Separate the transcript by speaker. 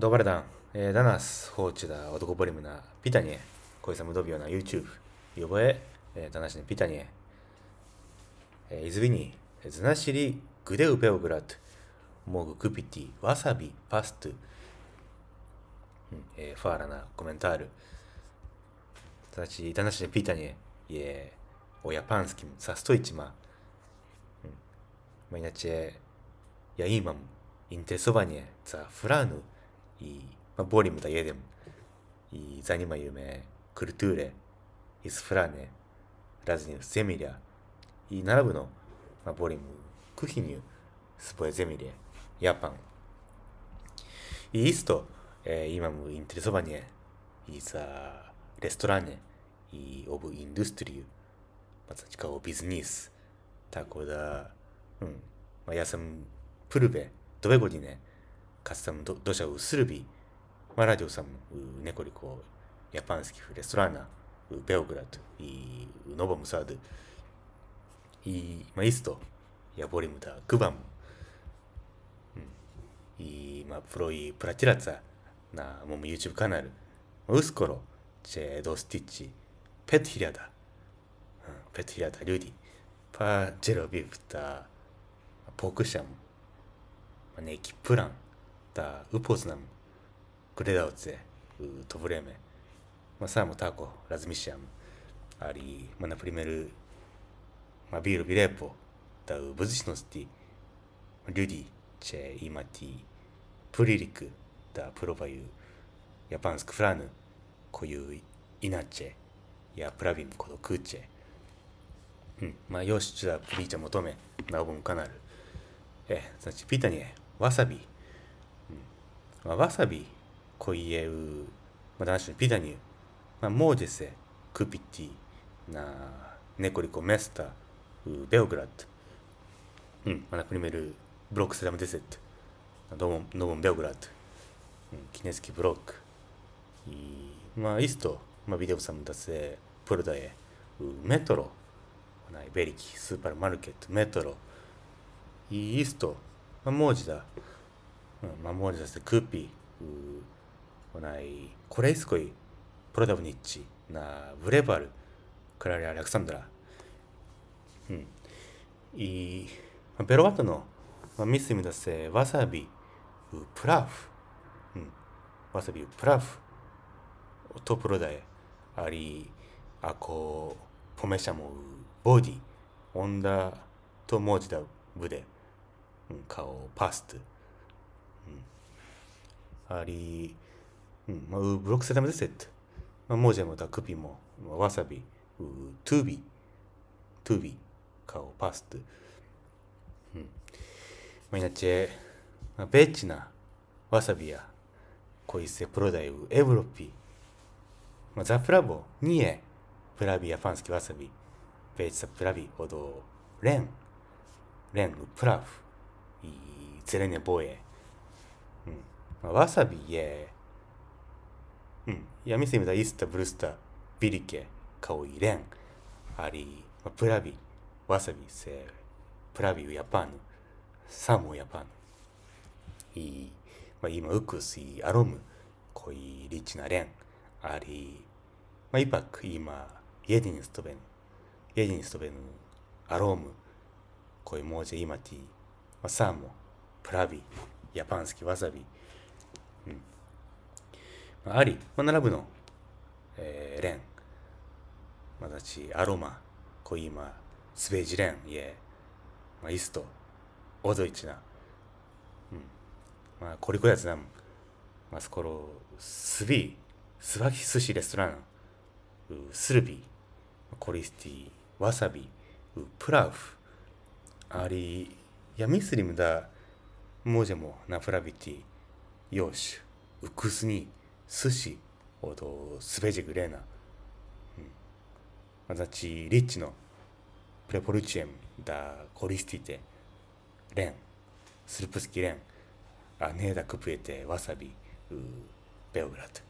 Speaker 1: ドバルダン、えー、ダナス、ホー放置だ、男ボリムナ、ピタニエ、恋さむどびよな、YouTube、呼ばえ、えー、ダナシネ、ピタニエ、えー、イズビニ、ズナシリ、グデウペオグラット、モグクピティ、ワサビ、パスト、うえー、ファーラナ、コメンタール、ダナシ、ネ、ピタニエ、イエオヤパンスキム、サストイチマ、マイナチェ、ヤイマム、インテソバニエ、ザ・フラーヌ、i ma borimo da jedem i zanimają mnie kultury i sfrane razne zemilia i narabu no ma borimo kuchiniu swoje zemilie Japan i jest to e, imam interesowanie i za restoranie i obu industriu まさにかおビジネス、タコだ、うん、まあ、やさん、プルベ、ドベゴディね、カスタムドドシャウスルビ、まラディオサム、ネコリコ、ヤパンスキフ、レストラーナ、ベオグラトイノボムサード、イまイスト、ヤボリムダ、グバム、うん、イまプロイ、プラティラツァ、なもム YouTube カナル、ウスコロ、チェドスティッチ、ペットヒリアダ、うん、ペットヒリアダ、リュディ、パジェロビフタ、ポークシャム、ネキプラン、다으포즈남그레다우제그도브레메마사모타코라즈미시암아리마나프리메르마비르비레포다부즈시노스티류디제이마티프리리크다프로바유야판스크프라누고유이나체야프라빔코도그체うん、まあ、よし、じゃあ、プリーチャ求め、ナオボンカナル。え、さち、ピタニエ、わさび、まあ、わさび、コイエウ、まあ、男子のピダニュ、まあ、モージセ、クピティ、な、ネコリコ、メスタ、ベオグラッド、うん、まあ、ナプリメル、ブロックセラムデセット、ドボン、ノボン、ベオグラッド、うん、キネスキブロック、いまあ、イスト、まあ、ビデオサムダセ、プルダエ、メトロ、ないベリキ、スーパーマルケット、メトロ、イースト、まあ、モージだ、ま守りさせてクーピーこないこれすスいプロダブニッチなブレバルクラリア・アレクサンドラ、うん、いまあ、ベロバトのまあ、ミスミだせわさびプラフ、うん、ワサビプラフとプロダエありあこポメシャモボディオンダと文字だブで、うん、顔パストありうん、まあ、ブロックセダムでセッうまあ、モジェもたクピも、まあ、わさび、うトゥービー、トゥービー、カオパスト。うん。まあ、いなちえ、まあ、ベッチな、わさびや、こいせ、プロダイブ、エブロッピー、まあ、ザプラボ、ニエ、プラビやファンスキ、わさび、ベッチザプラビ、オド、レン、レン、プラフ、イゼレネ、ボエ、うん、わさびイエーイ、うん、闇セミダイースタブルスタビリケカオイレンアリープラビわさびセープラビウヤパン、サムヤパン。イー、まあ、今ウクスイアロムコイリチナレンアリー、まあ、イパク今イディニストベンイディニストベンアロームコイモージェイマティ、まあ、サーモプラビヤパン好きわさび、うん、まああり、まあ、並ぶの、えー、レン、まダチ、アロマ、コイマ、スベージレン、イエまあ、イスト、オドイチナ、うん、まあ、コリコやつなん、まあ、そころ、スビー、スバキ寿司レストラン、うスルビー、コリスティ、わさび、プラフ、あり、ヤミスリムだ、もジェモ、ナフラビティ、ヨーシュ、ウクスニ、スシ、オドスベジグレーナ、うん、アザチ、リッチのプレポルチエム、ダ・コリスティテ、レン、スルプスキレン、アネーダ・クプエテ、ワサビ、ウベオグラト。